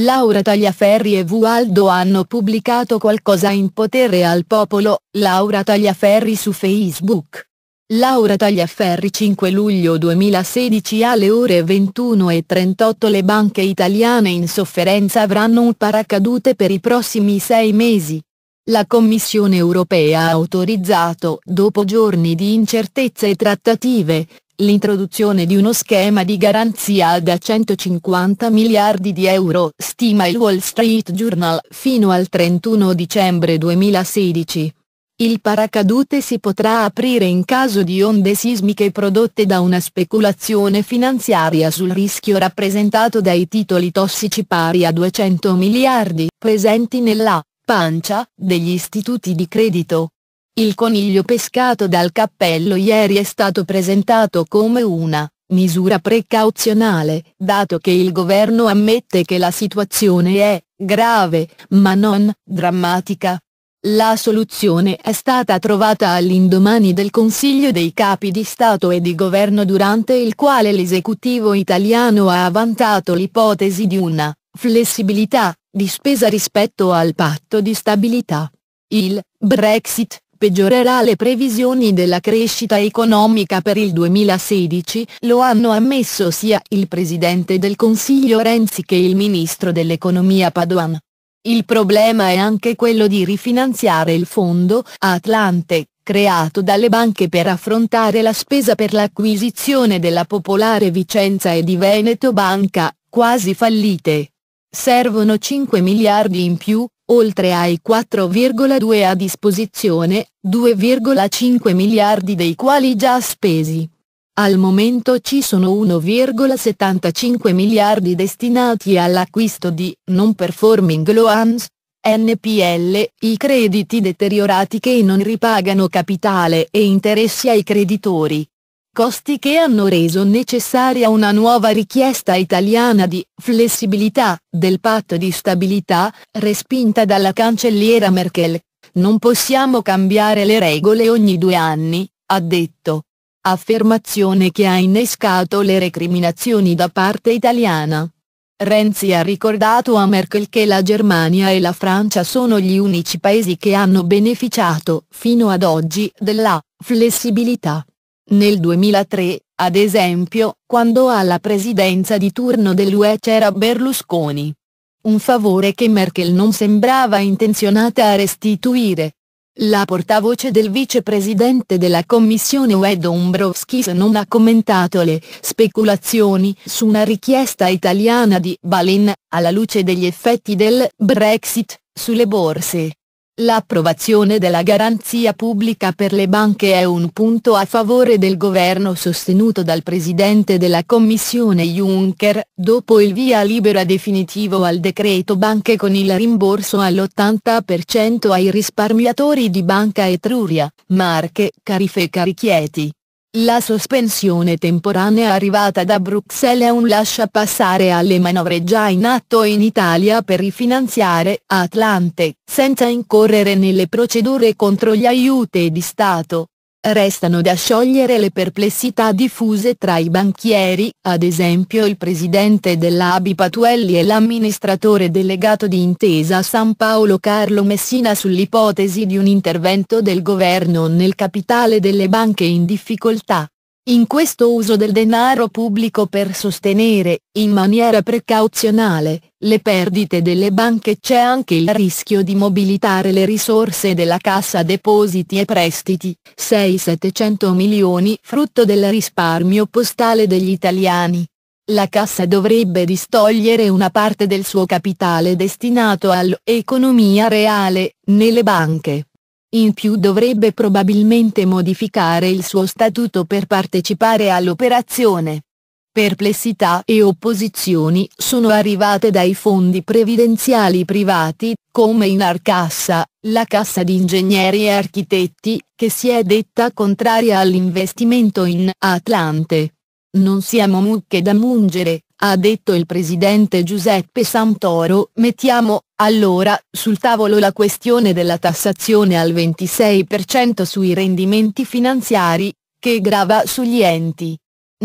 Laura Tagliaferri e Vualdo hanno pubblicato qualcosa in potere al popolo, Laura Tagliaferri su Facebook. Laura Tagliaferri 5 luglio 2016 alle ore 21 e 38 Le banche italiane in sofferenza avranno un paracadute per i prossimi sei mesi. La Commissione europea ha autorizzato, dopo giorni di incertezze e trattative, L'introduzione di uno schema di garanzia da 150 miliardi di euro stima il Wall Street Journal fino al 31 dicembre 2016. Il paracadute si potrà aprire in caso di onde sismiche prodotte da una speculazione finanziaria sul rischio rappresentato dai titoli tossici pari a 200 miliardi presenti nella pancia degli istituti di credito il coniglio pescato dal cappello ieri è stato presentato come una misura precauzionale, dato che il governo ammette che la situazione è grave, ma non drammatica. La soluzione è stata trovata all'indomani del Consiglio dei Capi di Stato e di Governo durante il quale l'esecutivo italiano ha avvantato l'ipotesi di una flessibilità di spesa rispetto al patto di stabilità. Il Brexit peggiorerà le previsioni della crescita economica per il 2016, lo hanno ammesso sia il Presidente del Consiglio Renzi che il Ministro dell'Economia Padoan. Il problema è anche quello di rifinanziare il fondo Atlante, creato dalle banche per affrontare la spesa per l'acquisizione della Popolare Vicenza e di Veneto Banca, quasi fallite. Servono 5 miliardi in più, Oltre ai 4,2 a disposizione, 2,5 miliardi dei quali già spesi. Al momento ci sono 1,75 miliardi destinati all'acquisto di non performing loans, NPL, i crediti deteriorati che non ripagano capitale e interessi ai creditori costi che hanno reso necessaria una nuova richiesta italiana di flessibilità del patto di stabilità, respinta dalla cancelliera Merkel. Non possiamo cambiare le regole ogni due anni, ha detto. Affermazione che ha innescato le recriminazioni da parte italiana. Renzi ha ricordato a Merkel che la Germania e la Francia sono gli unici paesi che hanno beneficiato fino ad oggi della flessibilità. Nel 2003, ad esempio, quando alla presidenza di turno dell'UE c'era Berlusconi. Un favore che Merkel non sembrava intenzionata a restituire. La portavoce del vicepresidente della Commissione UE Dombrovskis non ha commentato le speculazioni su una richiesta italiana di Balin, alla luce degli effetti del Brexit, sulle borse. L'approvazione della garanzia pubblica per le banche è un punto a favore del governo sostenuto dal presidente della Commissione Juncker, dopo il via libera definitivo al decreto banche con il rimborso all'80% ai risparmiatori di Banca Etruria, Marche, Carife e Carichieti. La sospensione temporanea arrivata da Bruxelles è un lascia passare alle manovre già in atto in Italia per rifinanziare Atlante, senza incorrere nelle procedure contro gli aiuti di Stato, Restano da sciogliere le perplessità diffuse tra i banchieri, ad esempio il presidente dell'ABI Patuelli e l'amministratore delegato di Intesa San Paolo Carlo Messina sull'ipotesi di un intervento del governo nel capitale delle banche in difficoltà. In questo uso del denaro pubblico per sostenere, in maniera precauzionale, le perdite delle banche c'è anche il rischio di mobilitare le risorse della Cassa Depositi e Prestiti, 6-700 milioni frutto del risparmio postale degli italiani. La Cassa dovrebbe distogliere una parte del suo capitale destinato all'economia reale, nelle banche. In più dovrebbe probabilmente modificare il suo statuto per partecipare all'operazione. Perplessità e opposizioni sono arrivate dai fondi previdenziali privati, come in Arcassa, la cassa di ingegneri e architetti, che si è detta contraria all'investimento in Atlante. Non siamo mucche da mungere, ha detto il presidente Giuseppe Santoro, mettiamo, allora, sul tavolo la questione della tassazione al 26% sui rendimenti finanziari, che grava sugli enti.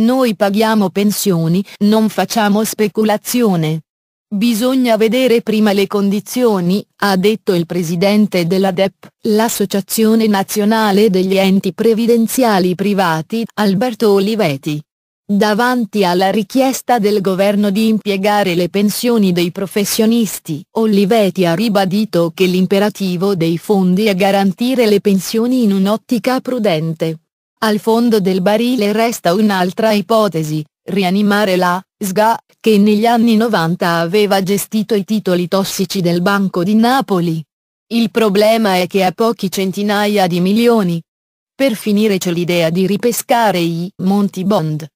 Noi paghiamo pensioni, non facciamo speculazione. Bisogna vedere prima le condizioni, ha detto il presidente della DEP, l'Associazione Nazionale degli Enti Previdenziali Privati, Alberto Olivetti. Davanti alla richiesta del governo di impiegare le pensioni dei professionisti, Olivetti ha ribadito che l'imperativo dei fondi è garantire le pensioni in un'ottica prudente. Al fondo del barile resta un'altra ipotesi, rianimare la SGA, che negli anni 90 aveva gestito i titoli tossici del Banco di Napoli. Il problema è che ha pochi centinaia di milioni. Per finire c'è l'idea di ripescare i Monti Bond